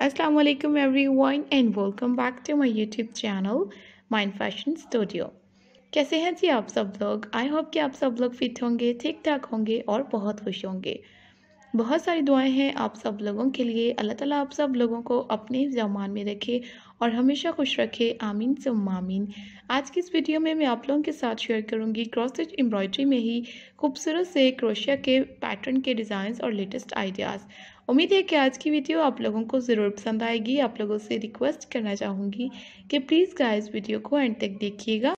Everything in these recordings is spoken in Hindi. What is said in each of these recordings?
Assalamualaikum everyone and welcome back to my YouTube channel Mind Fashion Studio. कैसे हैं जी आप सब लोग आई होप कि आप सब लोग फिट होंगे ठीक ठाक होंगे और बहुत खुश होंगे बहुत सारी दुआएं हैं आप सब लोगों के लिए अल्लाह ताला आप सब लोगों को अपने जमान में रखे और हमेशा खुश रखे आमीन से मामीन आज की इस वीडियो में मैं आप लोगों के साथ शेयर करूंगी क्रॉसेज एम्ब्रॉयडरी में ही खूबसूरत से क्रोशिया के पैटर्न के डिज़ाइंस और लेटेस्ट आइडियाज़ उम्मीद है कि आज की वीडियो आप लोगों को ज़रूर पसंद आएगी आप लोगों से रिक्वेस्ट करना चाहूँगी कि प्लीज़ गाय वीडियो को एंड तक देखिएगा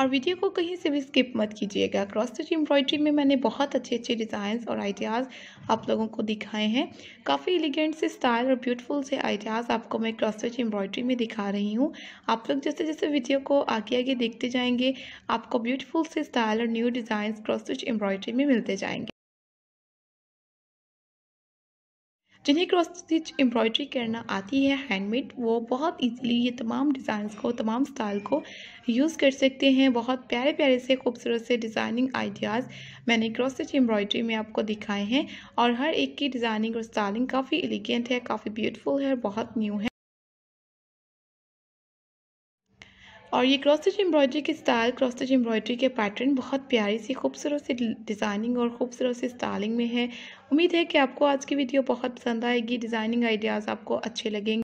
और वीडियो को कहीं से भी स्किप मत कीजिएगा क्रॉस स्टिच एम्ब्रॉयड्री में मैंने बहुत अच्छे अच्छे डिज़ाइंस और आइडियाज़ आप लोगों को दिखाए हैं काफ़ी एलिगेंट से स्टाइल और ब्यूटीफुल से आइडियाज़ आपको मैं क्रॉस स्टिच एम्ब्रॉयड्री में दिखा रही हूँ आप लोग जैसे जैसे वीडियो को आगे आगे देखते जाएंगे आपको ब्यूटीफुल से स्टाइल और new design cross stitch embroidery में मिलते जाएंगे जिन्हें क्रॉस स्टिच एम्ब्रॉयडरी करना आती है हैंडमेड वो बहुत इजीली ये तमाम डिज़ाइंस को तमाम स्टाइल को यूज़ कर सकते हैं बहुत प्यारे प्यारे से खूबसूरत से डिज़ाइनिंग आइडियाज़ मैंने क्रॉस स्टिच एम्ब्रॉयडरी में आपको दिखाए हैं और हर एक की डिज़ाइनिंग और स्टाइलिंग काफ़ी एलिगेंट है काफ़ी ब्यूटीफुल है बहुत न्यू है और ये क्रॉस स्टिच एम्ब्रॉयडरी के स्टाइल क्रॉस स्टिच एम्ब्रॉयडरी के पैटर्न बहुत प्यारी सी खूबसूरत सी डिज़ाइनिंग और खूबसूरत सी स्टाइलिंग में है उम्मीद है कि आपको आज की वीडियो बहुत पसंद आएगी डिज़ाइनिंग आइडियाज़ आपको अच्छे लगेंगे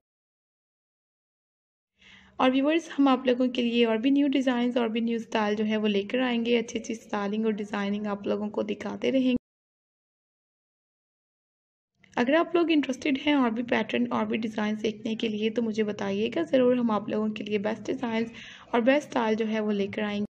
और व्यूवर्स हम आप लोगों के लिए और भी न्यू डिज़ाइन और भी न्यू स्टाइल जो है वो लेकर आएंगे अच्छी अच्छी स्टाइलिंग और डिज़ाइनिंग आप लोगों को दिखाते रहेंगे अगर आप लोग इंटरेस्टेड हैं और भी पैटर्न और भी डिज़ाइन देखने के लिए तो मुझे बताइएगा ज़रूर हम आप लोगों के लिए बेस्ट डिज़ाइन और बेस्ट स्टाइल जो है वो लेकर आएंगे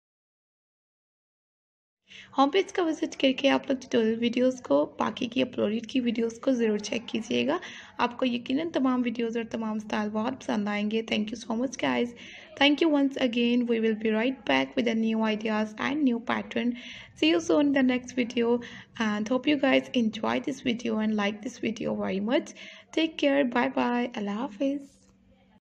होम पेज का विजिट करके आप लोग ट्यूटोरियल वीडियोस को बाकी की अपलोडेड की वीडियोस को ज़रूर चेक कीजिएगा आपको यकीनन तमाम वीडियोस और तमाम स्टाइल बहुत पसंद आएंगे thank you so much guys thank you once again we will be right back with a new ideas and new pattern see you so in the next video and hope you guys enjoy this video and like this video very much take care bye bye अल्लाह हाफिज़